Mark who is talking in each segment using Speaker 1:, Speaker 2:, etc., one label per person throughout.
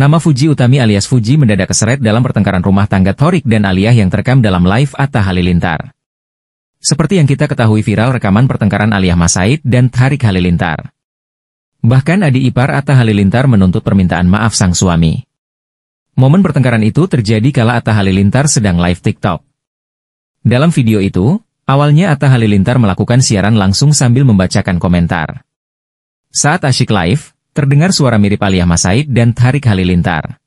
Speaker 1: Nama Fuji Utami alias Fuji mendadak keseret dalam pertengkaran rumah tangga Torik dan Aliyah yang terekam dalam live Atta Halilintar. Seperti yang kita ketahui viral rekaman pertengkaran Aliyah Masaid dan Tarik Halilintar. Bahkan adik ipar Atta Halilintar menuntut permintaan maaf sang suami. Momen pertengkaran itu terjadi kala Atta Halilintar sedang live TikTok. Dalam video itu, awalnya Atta Halilintar melakukan siaran langsung sambil membacakan komentar. Saat asyik live, terdengar suara mirip Aliyah Masaid dan Tarik Halilintar.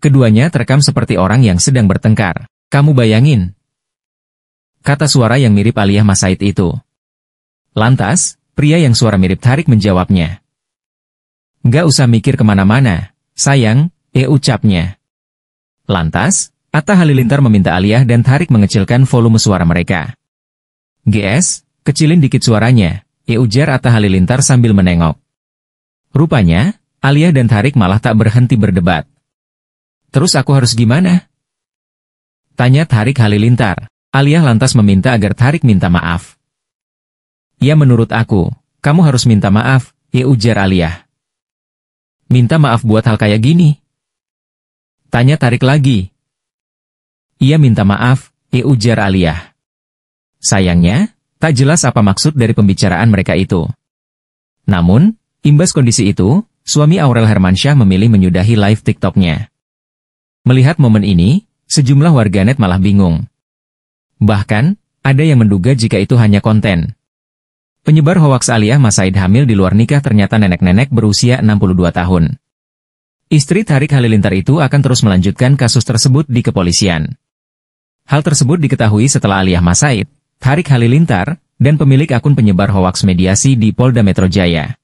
Speaker 1: Keduanya terekam seperti orang yang sedang bertengkar. Kamu bayangin? Kata suara yang mirip Aliyah Masaid itu. Lantas, pria yang suara mirip Tarik menjawabnya. Gak usah mikir kemana-mana, sayang, eh ucapnya. Lantas, Atta Halilintar meminta Aliyah dan Tarik mengecilkan volume suara mereka. GS, kecilin dikit suaranya, eh ujar Atta Halilintar sambil menengok. Rupanya, Alia dan Tarik malah tak berhenti berdebat. Terus aku harus gimana? Tanya Tarik Halilintar. Alia lantas meminta agar Tarik minta maaf. Ya menurut aku, kamu harus minta maaf, ya ujar Alia. Minta maaf buat hal kayak gini? Tanya Tarik lagi. Ia minta maaf, ya ujar Alia. Sayangnya, tak jelas apa maksud dari pembicaraan mereka itu. Namun, Imbas kondisi itu, suami Aurel Hermansyah memilih menyudahi live TikToknya. Melihat momen ini, sejumlah warganet malah bingung. Bahkan, ada yang menduga jika itu hanya konten. Penyebar hoaks Aliyah Masaid hamil di luar nikah ternyata nenek-nenek berusia 62 tahun. Istri Tarik Halilintar itu akan terus melanjutkan kasus tersebut di kepolisian. Hal tersebut diketahui setelah Aliyah Masaid, Tarik Halilintar, dan pemilik akun penyebar hoaks mediasi di Polda Metro Jaya.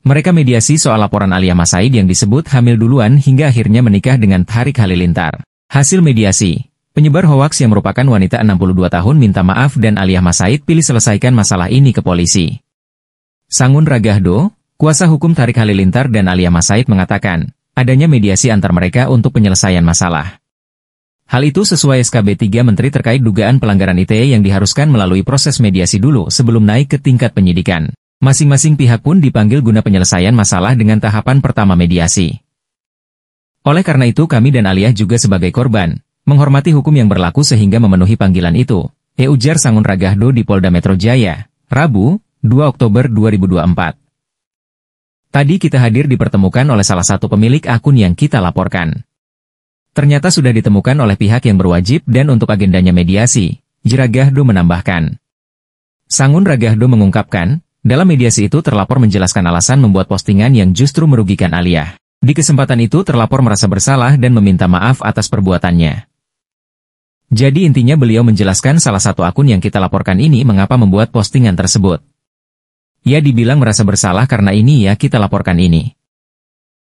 Speaker 1: Mereka mediasi soal laporan Alia Masaid yang disebut hamil duluan hingga akhirnya menikah dengan Tarik Halilintar. Hasil mediasi, penyebar hoaks yang merupakan wanita 62 tahun minta maaf dan Alia Masaid pilih selesaikan masalah ini ke polisi. Sangun Ragahdo, kuasa hukum Tarik Halilintar dan Alia Masaid mengatakan, adanya mediasi antar mereka untuk penyelesaian masalah. Hal itu sesuai SKB 3 Menteri terkait dugaan pelanggaran ITE yang diharuskan melalui proses mediasi dulu sebelum naik ke tingkat penyidikan. Masing-masing pihak pun dipanggil guna penyelesaian masalah dengan tahapan pertama mediasi. Oleh karena itu kami dan Aliyah juga sebagai korban, menghormati hukum yang berlaku sehingga memenuhi panggilan itu. E. Ujar Sangun Ragahdo di Polda Metro Jaya, Rabu, 2 Oktober 2024. Tadi kita hadir dipertemukan oleh salah satu pemilik akun yang kita laporkan. Ternyata sudah ditemukan oleh pihak yang berwajib dan untuk agendanya mediasi, Jiragahdo menambahkan. Sangun Ragahdo mengungkapkan, dalam mediasi itu terlapor menjelaskan alasan membuat postingan yang justru merugikan Alia. Di kesempatan itu terlapor merasa bersalah dan meminta maaf atas perbuatannya. Jadi intinya beliau menjelaskan salah satu akun yang kita laporkan ini mengapa membuat postingan tersebut. Ia dibilang merasa bersalah karena ini ya kita laporkan ini.